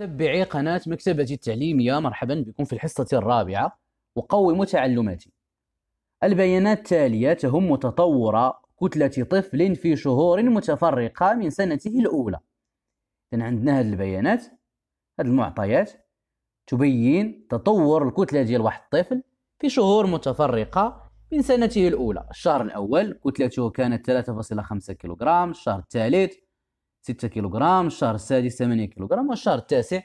تبعي قناة مكتبتي التعليمية مرحبا بكم في الحصة الرابعة وقوموا تعلماتي البيانات التالية تهم تطور كتلة طفل في شهور متفرقة من سنته الأولى إذا عندنا هذه البيانات هذه المعطيات تبين تطور الكتلة ديال واحد الطفل في شهور متفرقة من سنته الأولى الشهر الأول كتلته كانت 3.5 كيلوغرام الشهر الثالث 6 كيلوغرام الشهر السادس 8 كيلوغرام والشهر التاسع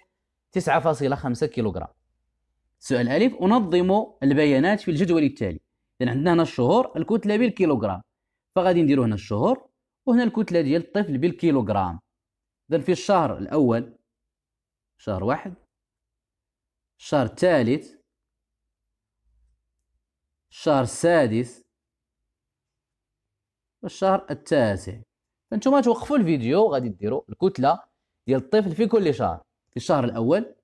9.5 كيلوغرام سؤال ألف أنظم البيانات في الجدول التالي إذن عندنا هنا الشهور الكتلة بالكيلوغرام فغادي نديرو هنا الشهور وهنا الكتلة ديال الطفل بالكيلوغرام إذن في الشهر الأول شهر واحد الشهر الثالث الشهر السادس والشهر التاسع فانتم توقفوا الفيديو غادي ديروا الكتله ديال الطفل في كل شهر في الشهر الاول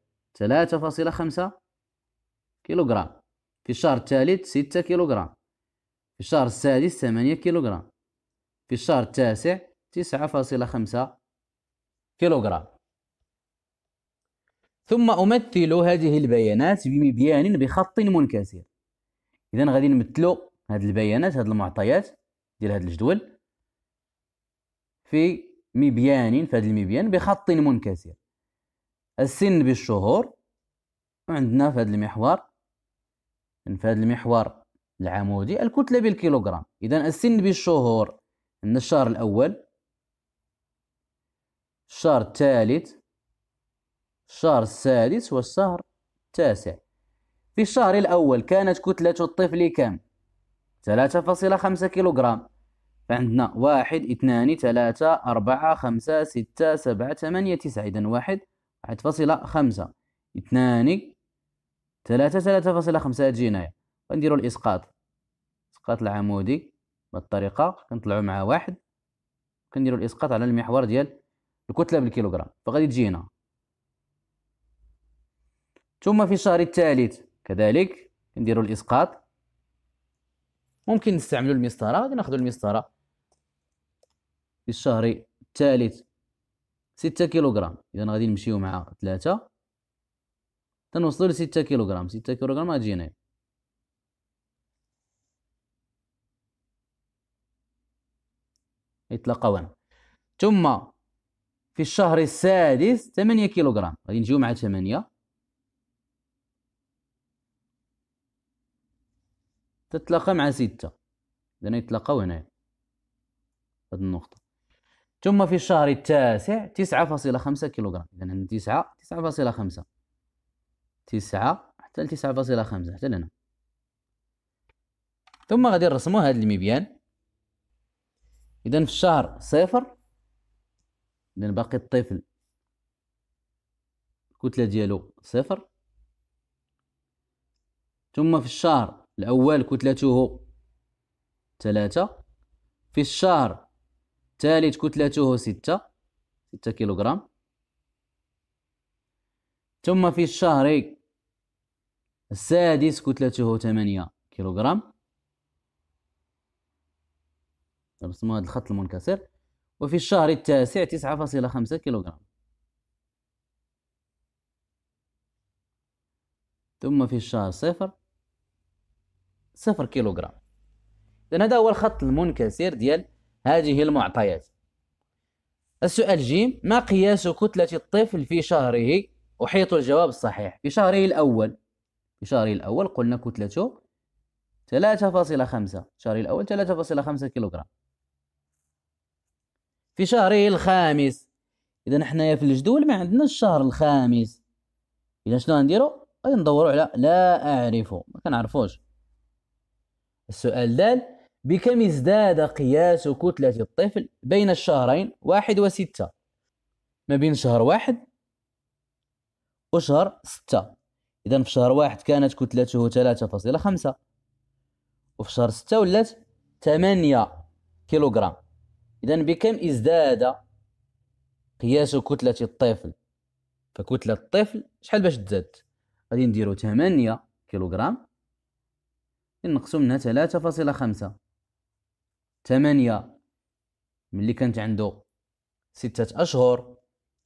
3.5 كيلوغرام في الشهر الثالث 6 كيلوغرام في الشهر السادس 8 كيلوغرام في الشهر التاسع 9.5 كيلوغرام ثم أمثل هذه البيانات بمبيان بخط منكسر إذا غادي نمثلوا هاد البيانات هاد المعطيات ديال هاد الجدول في مبيان في هذا المبيان بخط منكسر السن بالشهور عندنا في هذا المحور في هذا المحور العمودي الكتلة بالكيلوغرام إذا السن بالشهور عندنا الشهر الأول الشهر الثالث الشهر السادس والشهر التاسع في الشهر الأول كانت كتلة الطفل كم؟ 3.5 كيلوغرام فعندنا واحد اثنان ثلاثة أربعة خمسة ستة سبعة ثمانية تسعة إذا واحد واحد فاصلة خمسة اثنان ثلاثة ثلاثة فاصلة خمسة جيناية غنديرو الإسقاط الإسقاط العمودي بهاد الطريقة كنطلعو مع واحد كنديرو الإسقاط على المحور ديال الكتلة بالكيلوغرام فغادي تجينا ثم في الشهر الثالث كذلك كنديرو الإسقاط ممكن نستعملوا المسطره غادي ناخذوا المسطره في الشهر الثالث 6 كيلوغرام اذا غادي نمشيو مع 3 تنوصلوا ل 6 كيلوغرام 6 كيلوغرام اجينا يتلاقاو ثم في الشهر السادس 8 كيلوغرام غادي نجيو مع 8 تتلاقى مع ستة إذن يتلاقاو هنايا هاد النقطة ثم في الشهر التاسع تسعة فاصلة خمسة كيلوغرام إذن عندنا تسعة تسعة فاصلة خمسة تسعة حتى لتسعة فاصلة خمسة حتى لهنا ثم غادي نرسمو هاد المبيان إذا في الشهر صفر إذا باقي الطفل الكتلة ديالو صفر ثم في الشهر الأول كتلته ثلاثة في الشهر الثالث كتلته ستة ستة كيلوغرام ثم في الشهر السادس كتلته ثمانية كيلوغرام رسموا هذا الخط المنكسر وفي الشهر التاسع تسعة فاصلة خمسة كيلوغرام ثم في الشهر صفر صفر كيلوغرام إذا هذا هو الخط المنكسر ديال هذه المعطيات السؤال جيم ما قياس كتلة الطفل في شهره أحيط الجواب الصحيح في شهره الأول في شهره الأول قلنا كتلته 3.5 شهر الأول 3.5 كيلوغرام في شهره الخامس إذا حنايا في الجدول ما عندناش الشهر الخامس إذا شنو غنديرو غادي على لا أعرفه ما كنعرفوش السؤال دال بكم ازداد قياس كتلة الطفل بين الشهرين واحد وستة ما بين شهر واحد وشهر ستة إذا في شهر واحد كانت كتلته ثلاثة فاصلة خمسة وفي شهر ستة ولات ثمانية كيلوغرام إذا بكم ازداد قياس كتلة الطفل فكتلة الطفل شحال باش تزاد غادي نديرو ثمانية كيلوغرام نقصوا منها ثلاثة فاصلة خمسة ثمانية ملي كانت عنده ستة أشهر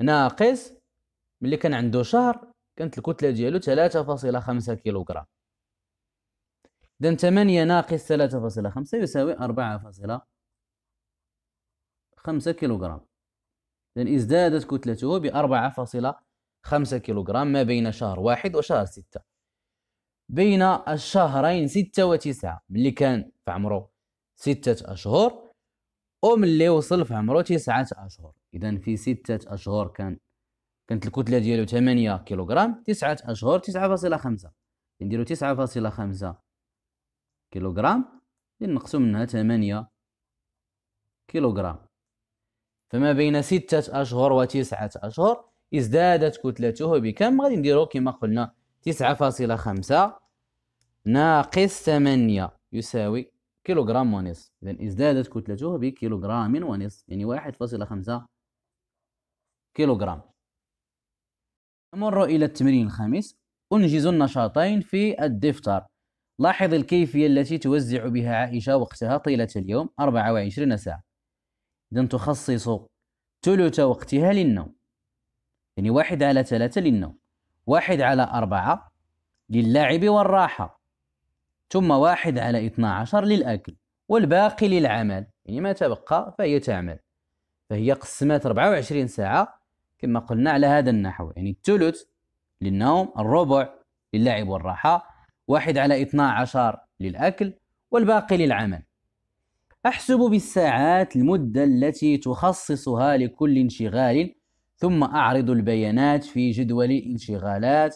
ناقص ملي كان عنده شهر كانت الكتلة ديالو ثلاثة فاصلة خمسة كيلوغرام إذا ثمانية ناقص ثلاثة فاصلة خمسة يساوي أربعة فاصلة خمسة كيلوغرام إذا ازدادت كتلته بأربعة فاصلة خمسة كيلوغرام ما بين شهر واحد وشهر ستة بين الشهرين ستة وتسعة ملي كان في عمره ستة أشهر وملي وصل في عمره تسعة أشهر إذا في ستة أشهر كان كانت الكتلة ديالو 8 كيلوغرام تسعة أشهر تسعة فاصلة تسعة نديرو خمسة كيلوغرام نقسم منها 8 كيلوغرام فما بين ستة أشهر وتسعة أشهر ازدادت كتلته بكم غادي نديرو كما قلنا تسعة فاصلة خمسة ناقص ثمانية يساوي كيلوغرام ونصف إذا ازدادت كتلته بكيلوغرام ونصف يعني واحد فاصلة خمسة كيلوغرام نمر إلى التمرين الخامس أنجز النشاطين في الدفتر لاحظ الكيفية التي توزع بها عائشة وقتها طيلة اليوم 24 ساعة إذا تخصص ثلث وقتها للنوم يعني واحد على ثلاثة للنوم واحد على أربعة للعب والراحة ثم واحد على 12 للأكل والباقي للعمل يعني ما تبقى فهي تعمل فهي قسمت 24 ساعة كما قلنا على هذا النحو يعني الثلث للنوم الربع للعب والراحة واحد على 12 للأكل والباقي للعمل أحسب بالساعات المدة التي تخصصها لكل انشغال ثم أعرض البيانات في جدول الانشغالات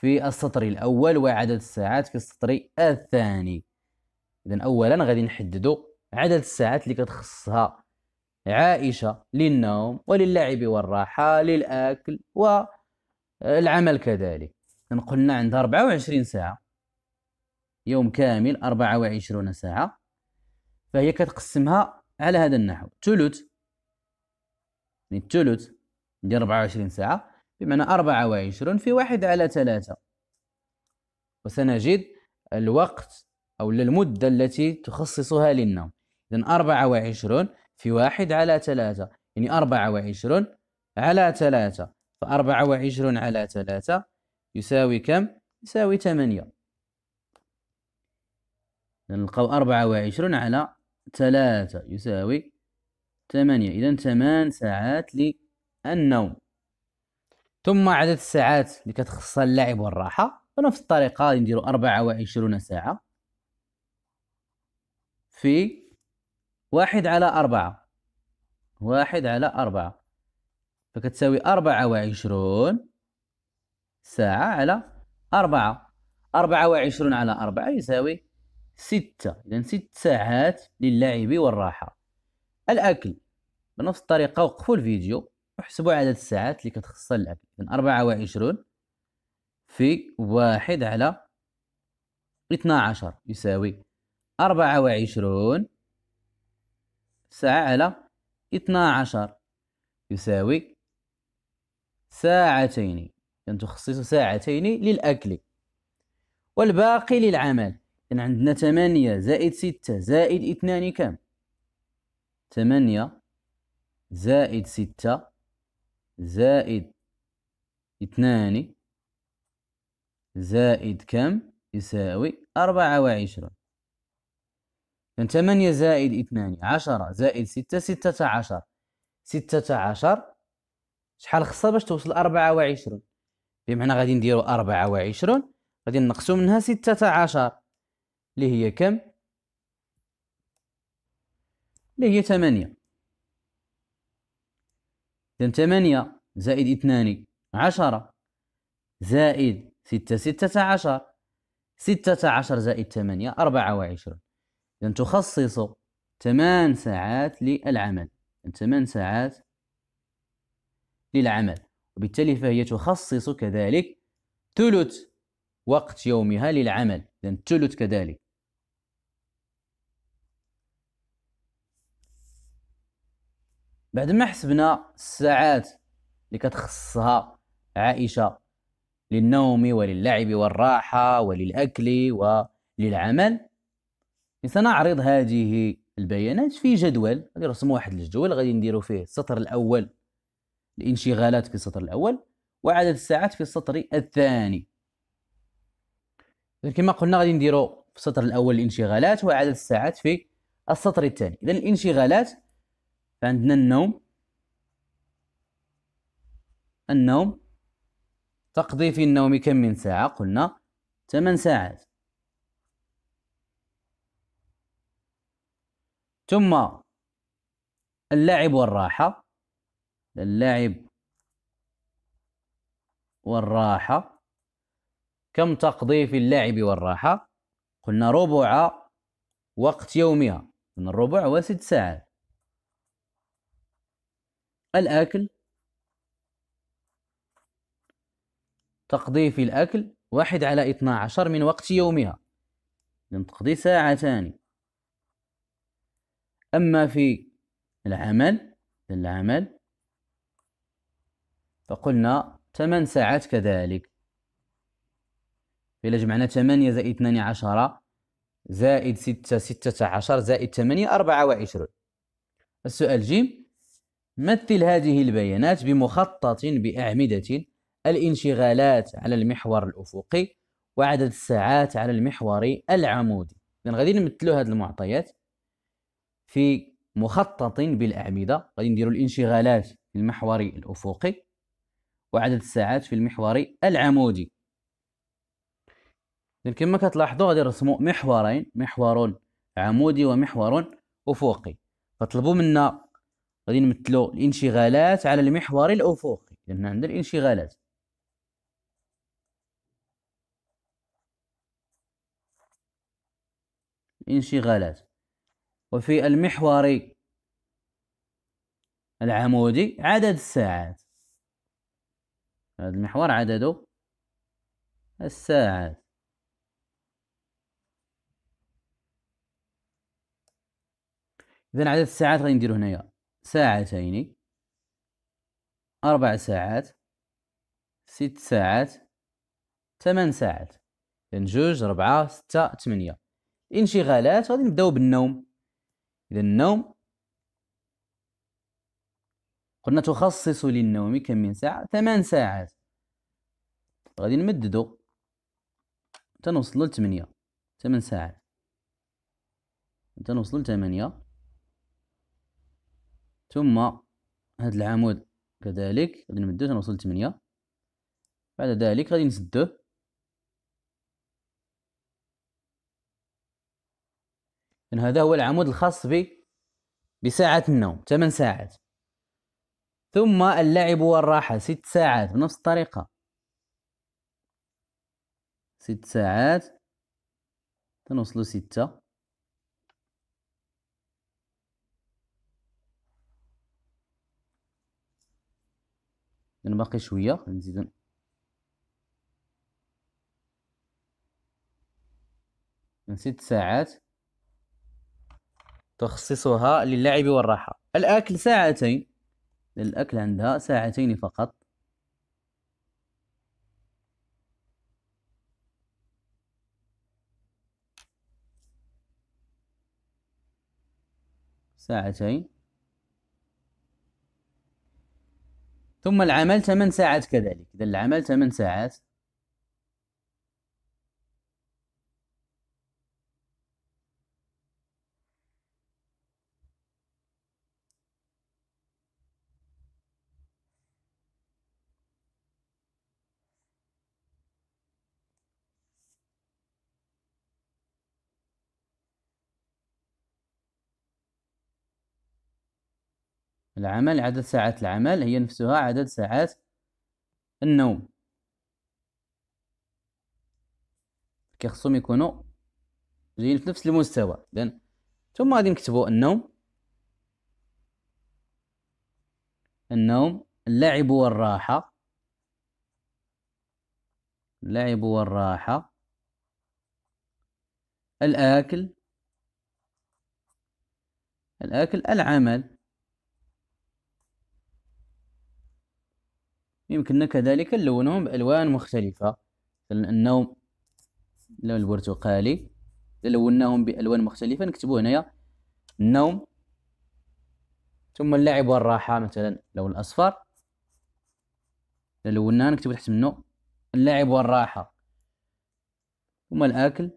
في السطر الأول وعدد الساعات في السطر الثاني إذا أولا غادي نحددوا عدد الساعات اللي كتخصها عائشة للنوم وللعب والراحة للأكل والعمل كذلك قلنا عندها 24 ساعة يوم كامل 24 ساعة فهي كتقسمها على هذا النحو ثلث يعني الثلث ديال 24 ساعة بمعنى 24 في واحد على ثلاثة وسنجد الوقت أو المدة التي تخصصها للنوم إذن 24 في واحد على ثلاثة يعني 24 على ثلاثة ف 24 على ثلاثة يساوي كم؟ يساوي ثمانية نلقاو 24 على ثلاثة يساوي 8 إذا 8 ساعات لي النوم ثم عدد الساعات اللي كتخصها اللعب والراحة بنفس الطريقة غادي نديرو أربعة وعشرون ساعة في واحد على أربعة واحد على أربعة فكتساوي أربعة وعشرون ساعة على أربعة أربعة وعشرون على أربعة يساوي ستة إذا ست ساعات للعب والراحة الأكل بنفس الطريقة وقفوا الفيديو احسبوا عدد الساعات اللي كتخصها اللعب إذن أربعة وعشرون في واحد على اثنا عشر يساوي أربعة وعشرون ساعة على اثنا عشر يساوي ساعتين إذن تخصص ساعتين للأكل والباقي للعمل إذن عندنا ثمانية زائد ستة زائد اثنان كم ثمانية زائد ستة زائد اثنان زائد كم يساوي أربعة وعشرون من ثمانية زائد اثنان عشرة زائد ستة ستة عشر ستة عشر شحال خصها باش توصل أربعة وعشرون بمعنى غادي نديرو أربعة وعشرون غادي نقصو منها ستة عشر اللي هي كم اللي هي ثمانية إذن ثمانية زائد اثنان عشرة زائد ستة ستة عشر ستة عشر زائد ثمانية أربعة وعشرون إذا تخصص ثمان ساعات للعمل ثمان ساعات للعمل وبالتالي فهي تخصص كذلك ثلث وقت يومها للعمل إذا ثلث كذلك بعد ما حسبنا الساعات اللي كتخصها عائشة للنوم وللعب والراحة وللأكل وللعمل سنعرض هذه البيانات في جدول غادي نرسموا واحد الجدول غادي نديروا فيه السطر الأول الانشغالات في السطر الأول وعدد الساعات في السطر الثاني كما قلنا غادي نديروا في السطر الأول الانشغالات وعدد الساعات في السطر الثاني إذا الانشغالات فعندنا النوم النوم تقضي في النوم كم من ساعة قلنا 8 ساعات ثم اللعب والراحة اللعب والراحة كم تقضي في اللعب والراحة قلنا ربع وقت يومها من الربع هو ست ساعات الأكل تقضي في الأكل واحد على اثنا عشر من وقت يومها لم تقضي ساعتان أما في العمل العمل فقلنا ثمان ساعات كذلك إلا جمعنا ثمانية زائد اثنان عشر زائد ستة ستة عشر زائد ثمانية أربعة وعشرون السؤال جيم مثل هذه البيانات بمخطط بأعمدة الانشغالات على المحور الأفقي وعدد الساعات على المحور العمودي إذن غادي نمثلوا هذه المعطيات في مخطط بالأعمدة غادي نديروا الانشغالات في المحور الأفقي وعدد الساعات في المحور العمودي إذن كما كتلاحظوا غادي نرسموا محورين محور عمودي ومحور أفقي فطلبوا منا غادي نمثلو الانشغالات على المحور الافقي لان عندنا الانشغالات الانشغالات وفي المحور العمودي عدد الساعات هذا المحور عدده الساعات اذا عدد الساعات غادي نديرو هنايا ساعتين أربع ساعات ست ساعات ثمان ساعات إذن جوج ربعة ستة ثمانية انشغالات غادي نبداو بالنوم إذا النوم قلنا تخصص للنوم كم من ساعة ثمان ساعات غادي نمددو تنوصلو لثمانية ثمان ساعات تنوصلو لثمانية ثم هذا العمود كذلك غادي نمدو تنوصل لثمانية بعد ذلك غادي نسدوه إذن هذا هو العمود الخاص بي بساعة النوم ثمان ساعات ثم اللعب والراحة ست ساعات بنفس الطريقة ست ساعات تنوصلوا ستة انا باقي شويه نزيد ست ساعات تخصصها للعب والراحه الاكل ساعتين الاكل عندها ساعتين فقط ساعتين ثم العمل 8 ساعات كذلك إذا العمل 8 ساعات العمل عدد ساعات العمل هي نفسها عدد ساعات النوم كيخصهم يكونوا جايين في نفس المستوى إذن ثم غادي نكتبوا النوم النوم اللعب والراحة اللعب والراحة الأكل الأكل العمل يمكننا كذلك نلونهم بألوان مختلفة مثلا النوم اللون البرتقالي لوناهم بألوان مختلفة نكتبو هنايا النوم ثم اللعب والراحة مثلا اللون الأصفر لوناها لوناه نكتب تحت منو اللعب والراحة ثم الأكل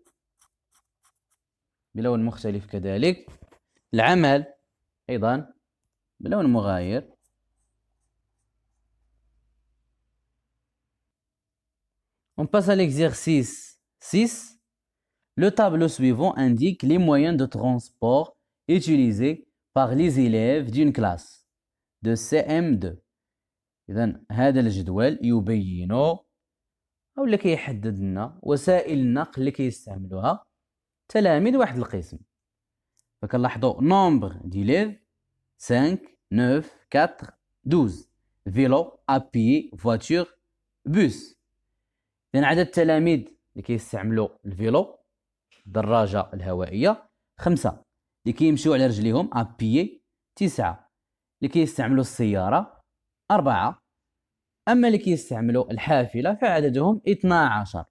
بلون مختلف كذلك العمل أيضا بلون مغاير On passe à l'exercice 6. Le tableau suivant indique les moyens de transport utilisés par les élèves d'une classe de CM2. إذا هذا الجدول يبين أو كيحدد لنا وسائل النقل اللي كيستعملوها تلاميذ واحد القسم فكنلاحظوا nombre d'élèves. 5 9 4 12 à pied voiture, bus. لان عدد التلاميذ اللي كيستعملوا الفيلو الدراجه الهوائيه خمسة اللي كيمشيو على رجليهم ابيي تسعة اللي كيستعملوا السياره أربعة اما اللي كيستعملوا الحافله فعددهم 12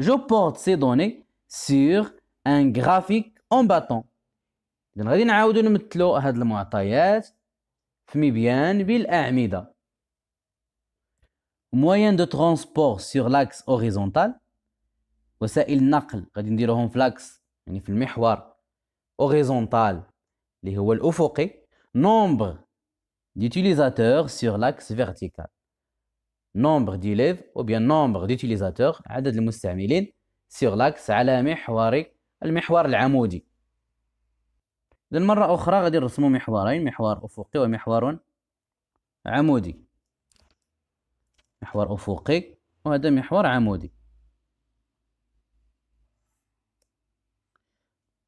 جو بورت سي دوني سيغ ان غرافيك اون باتون اذا غادي نعاودو نمثلو هاد المعطيات في مبيان بالاعمده moyen de transport sur l'axe horizontal وسائل النقل غادي نديروهم في لاكس يعني في المحور horizontal اللي هو الافقي nombre d'utilisateurs sur l'axe vertical nombre d'élèves ou bien nombre d'utilisateurs عدد المستعملين sur l'axe على محور المحور العمودي اذا مره اخرى غادي نرسمو محورين محور افقي ومحور عمودي محور أفقي وهذا محور عمودي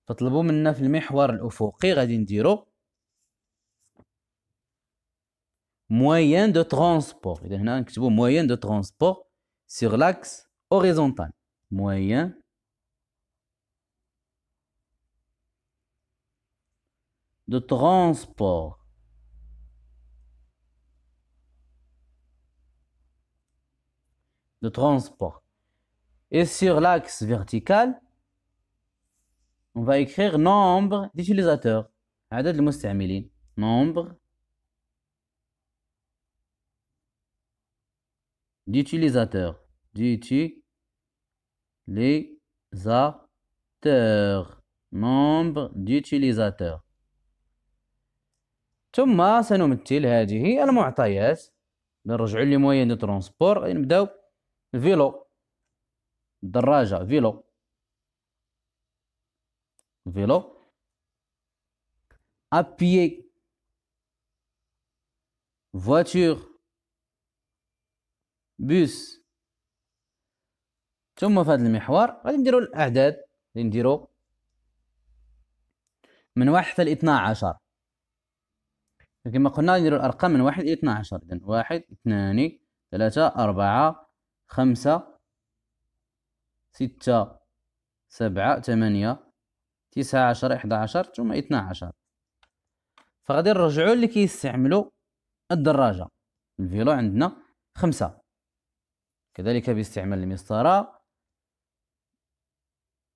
فطلبوا منا في المحور الأفقي غادي نديرو moyen de transport. اذا هنا نكتبو moyen de transport sur l'axe horizontal. Moyen de transport de transport. Et sur l'axe vertical, on va écrire nombre d'utilisateurs. Nombre d'utilisateurs. D'utilisateurs. Nombre d'utilisateurs. ثم سنمثل هذه المعطيات نرجعوا لموين ترونسبور نبداو فيلو دراجة فيلو فيلو أبيي فواتور بوس ثم في هذا المحور غادي نديرو الأعداد غادي نديرو من واحد حتى لاثنا عشر كما قلنا نديرو الأرقام من واحد إلى اثنا عشر إذن واحد اثنان ثلاثة أربعة خمسة ستة سبعة ثمانية تسعة عشر إحدى عشر ثم إثنى عشر فغادي نرجعو اللي كيستعملوا الدراجة الفيلو عندنا خمسة كذلك باستعمال المسطرة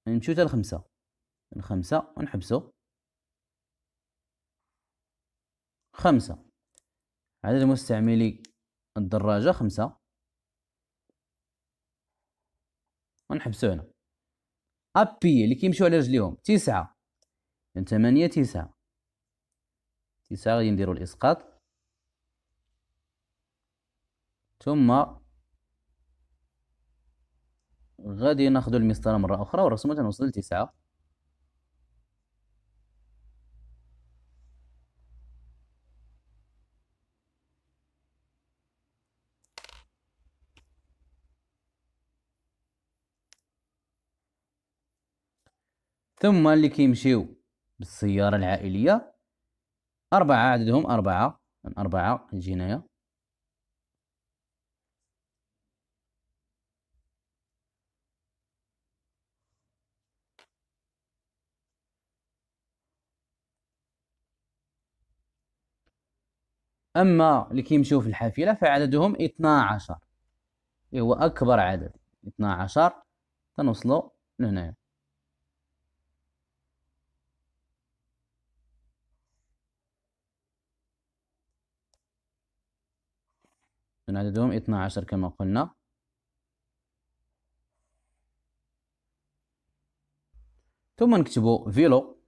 نمشيو حتى الخمسة من خمسة ونحبسو خمسة عدد مستعملي الدراجة خمسة ونحبسو هنا ابي اللي كيمشيو على رجليهم تسعة من ثمانية تسعة تسعة غادي نديرو الاسقاط ثم غادي ناخدو المسطرة مرة اخرى ورسمو تنوصل لتسعة ثم اللي كيمشيو بالسيارة العائلية أربعة عددهم أربعة من أربعة الجناية أما اللي كيمشيو في الحافلة فعددهم 12 إيه، هو أكبر عدد 12 تنوصلوا لهنايا إذن عددهم 12 كما قلنا ثم نكتب فيلو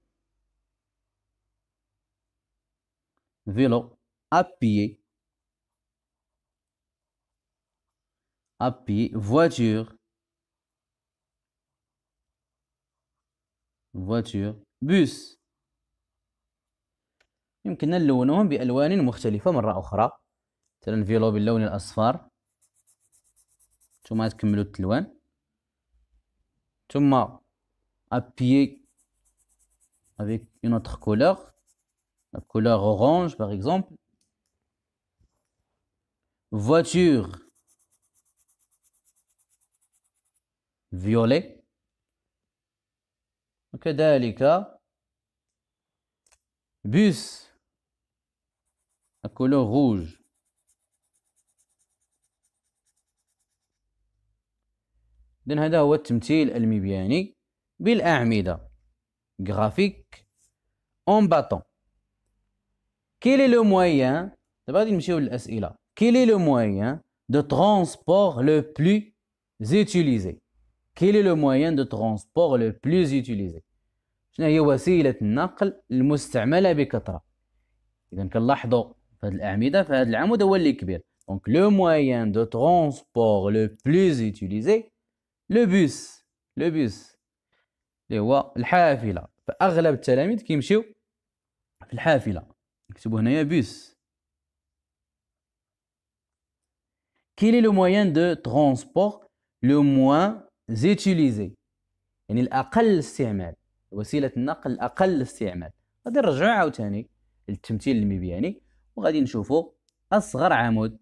فيلو أبي أبي voiture voiture بوس يمكننا نلونهم بألوان مختلفة مرة أخرى مثلا فيلو باللون الاصفر ثم تكملوا التلوان ثم ابيي افيك اون اوتر كولور لا كولور اورانج باغ اكزومبل فواتور فيولي وكذلك بوس لا كولور روج إذن هذا هو التمثيل المبياني بالأعمدة غرافيك أون باتون كيل لو le دابا غادي نمشيو للأسئلة كيل لو le دو ترونسبور لو بلو زيتيليزي كيل لو est دو ترونسبور لو بلو زيتيليزي شنو هي وسيلة النقل المستعملة بكثرة إذا كنلاحظوا في هذه الأعمدة فهذا العمود هو اللي كبير دونك لو موين دو ترونسبور لو بلو زيتيليزي لو بوس لو بوس اللي هو الحافله فاغلب التلاميذ كيمشيو في الحافله نكتبوا هنايا بوس كيلي لو موان دو ترونسبور لو موان زيتيليزي يعني الاقل استعمال وسيله النقل الاقل استعمال غادي نرجعو عاوتاني للتمثيل المبياني وغادي نشوفو اصغر عمود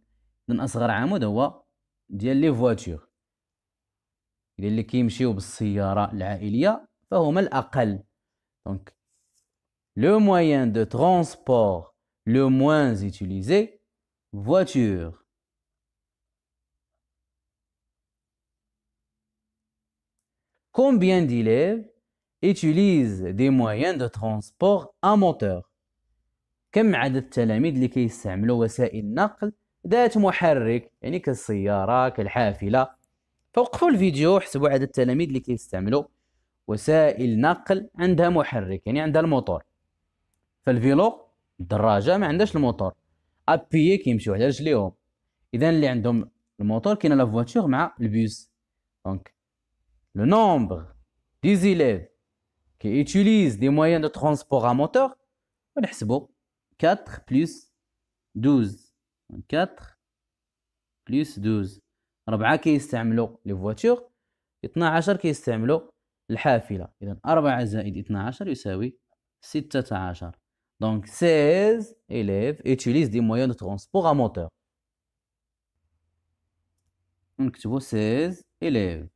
اصغر عمود هو ديال لي فواتور الى اللي كيمشيو بالسيارة العائلية فهما الأقل دونك لو moyen دو ترونسبور لو moins utilisé فواتور كومبيان ديليف utilisent دي moyens دو ترونسبور ا موتور كم عدد التلاميذ اللي كيستعملوا وسائل نقل ذات محرك يعني كالسيارة كالحافلة فوقفوا الفيديو وحسبوا عدد التلاميذ اللي كيستعملوا وسائل نقل عندها محرك يعني عندها الموتور فالفيلو الدراجه ما عندهاش الموتور ابي كيمشيو على رجليهم اذا اللي عندهم الموتور كاين لا فواتور مع البيس دونك لو نومبر دي زيليف كي يوتيليز دي moyens دو ترونسبور ا موتور ونحسبوا 4 بلس 12 4 بلس 12 ربعة كيستعملوا لي فواتور 12 كيستعملوا الحافله اذا 4 زائد 12 يساوي 16 دونك 16 إليف إتيليز دي moyens دو transport أ موتور نكتبو 16 إليف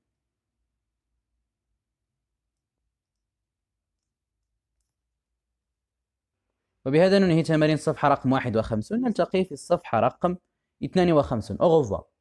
وبهذا ننهي تمارين الصفحة رقم 51 نلتقي في الصفحة رقم 52 أو revoir